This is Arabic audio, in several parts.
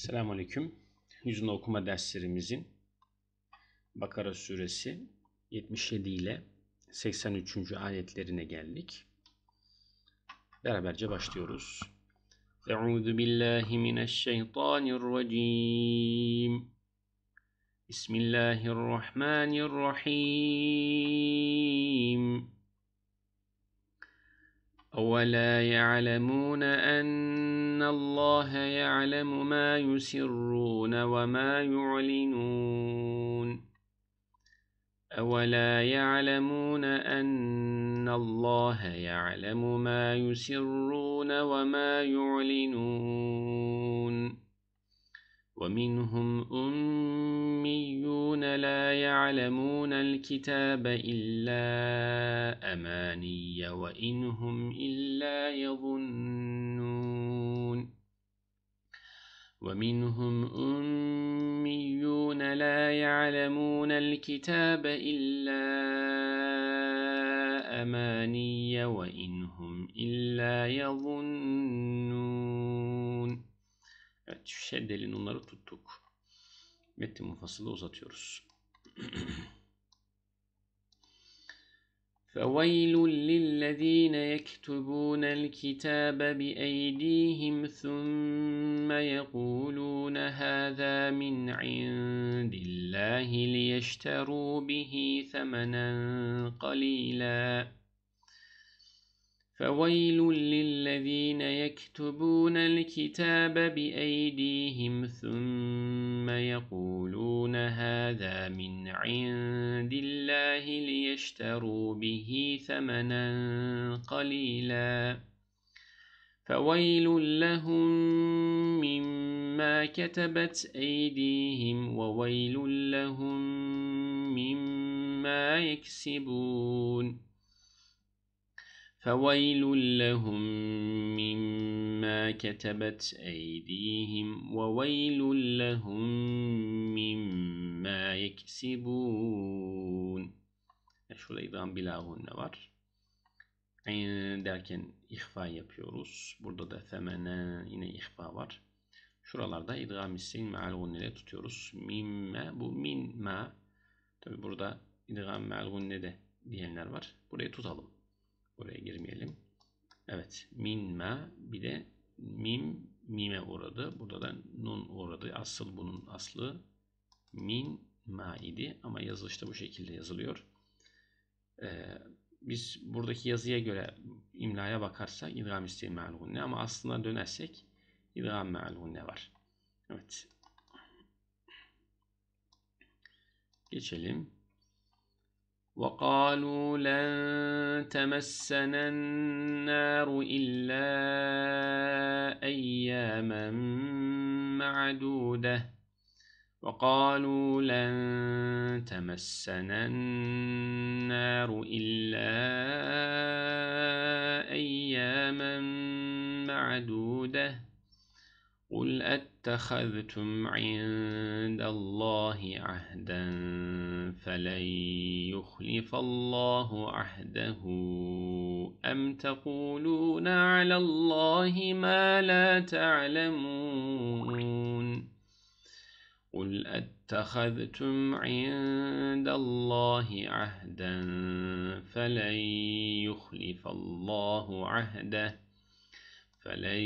Selamun Aleyküm. Yüzünü okuma derslerimizin Bakara suresi 77 ile 83. ayetlerine geldik. Beraberce başlıyoruz. Euzu billahi mineşşeytanirracim. Bismillahirrahmanirrahim. ولا يعلمون أن الله يعلم ما يسرون وما يعلنون أولا يعلمون أن الله يعلم ما يسرون وما يعلنون ومنهم أميون لا يعلمون الكتاب إلا أماني وإن هم إلا يظنون ومنهم أميون لا يعلمون الكتاب إلا أماني وإن هم إلا يظنون Evet şu şey delin onları tuttuk. Metin mufasılı uzatıyoruz. فَوَيْلٌ لِلَّذ۪ينَ يَكْتُبُونَ الْكِتَابَ بِأَيْدِيهِمْ ثُمَّ يَقُولُونَ هَذَا مِنْ عِنْدِ اللّٰهِ لِيَشْتَرُوا بِهِ ثَمَنًا قَلِيلًا فويل للذين يكتبون الكتاب بأيديهم ثم يقولون هذا من عند الله ليشتروا به ثمنا قليلا فويل لهم مما كتبت أيديهم وويل لهم مما يكسبون فَوَيْلٌ لَهُمْ مِمَّا كَتَبَتْ أَيْدِيهِمْ وَوَيْلٌ لَهُمْ مِمَّا يَكْسِبُونَ e Şurada idam bilahunne var. Ayn e, derken ihfa yapıyoruz. Burada da femene yine ihfa var. Şuralarda idgam sin meal gunnele tutuyoruz. Mimme bu minma. Tabi burada idgam meal gunne de diyenler var. Burayı tutalım. Oraya girmeyelim. Evet. Minme bir de mim mime uğradı. Burada da nun uğradı. Asıl bunun aslı min ma idi ama yazılışta bu şekilde yazılıyor. Ee, biz buradaki yazıya göre imlaya bakarsak idgam isteği me'alhunne ama aslına dönersek idgam me'alhunne var. Evet. Geçelim. وقالوا لن تمسنا النار إلا أياما معدودة وقالوا لن تمسنا النار إلا أياما معدودة قل أت اتخذتم عند الله عهدا فلن يخلف الله عهده أم تقولون على الله ما لا تعلمون قل اتخذتم عند الله عهدا فلن يخلف الله عهده فلن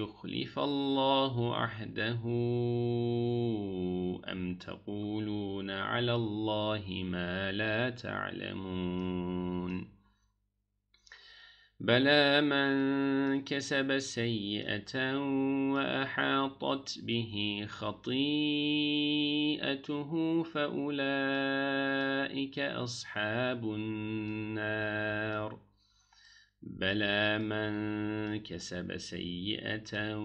يخلف الله عهده أم تقولون على الله ما لا تعلمون بلى من كسب سيئة وأحاطت به خطيئته فأولئك أصحاب النار بلى من كسب سيئة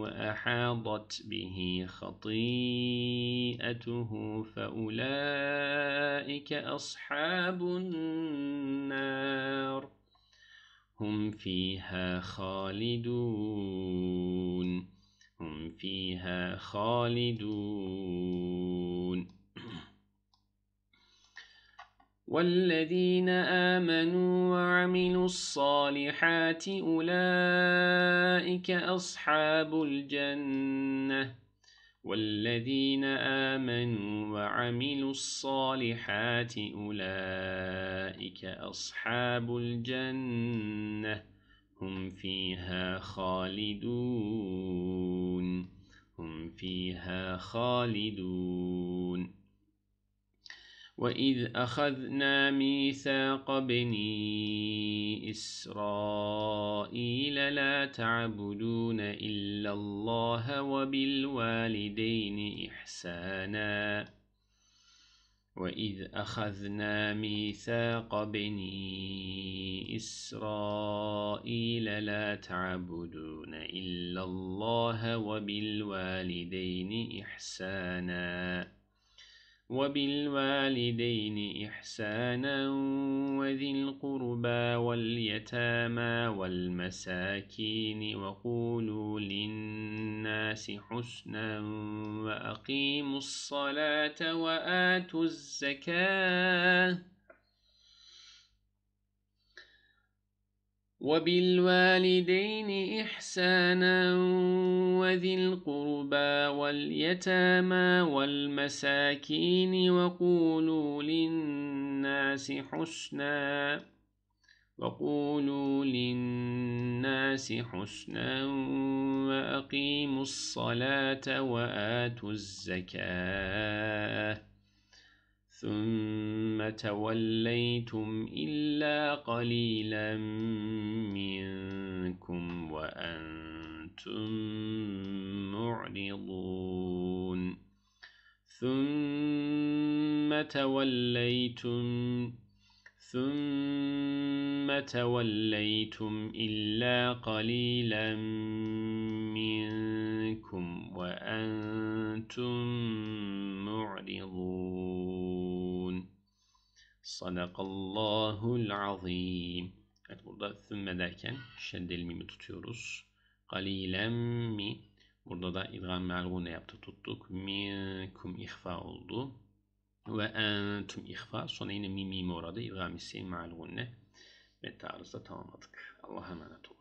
وأحاضت به خطيئته فأولئك أصحاب النار هم فيها خالدون هم فيها خالدون والذين آمنوا وعملوا الصالحات أولئك أصحاب الجنة والذين آمنوا وعملوا الصالحات أولئك أصحاب الجنة هم فيها خالدون هم فيها خالدون وإذ أخذنا ميثاق بني إسرائيل لا تعبدون إلا الله وبالوالدين إحسانا وإذ أخذنا ميثاق بني إسرائيل لا تعبدون إلا الله وبالوالدين إحساناً وبالوالدين إحسانا وذي القربى واليتامى والمساكين وقولوا للناس حسنا وأقيموا الصلاة وآتوا الزكاة وبالوالدين إحسانا وذي القربى واليتامى والمساكين وقولوا للناس حسنا وقولوا للناس حسنا وأقيموا الصلاة وآتوا الزكاة ثم توليتم إلا قليلا منكم وأنتم معرضون ثم توليتم ثم توليتم إلا قليلا منكم وأنتم Sadakallahul azim. Evet burada sümme derken şeddeli mimi tutuyoruz. Galilem mi. Burada da idgam mergune yaptı tuttuk. Minkum ihfa oldu. Ve entum ihfa. Sonra yine mimime uğradı. İdgam ise mergune. Ve tarzda tamamladık. Allah'a emanet olun.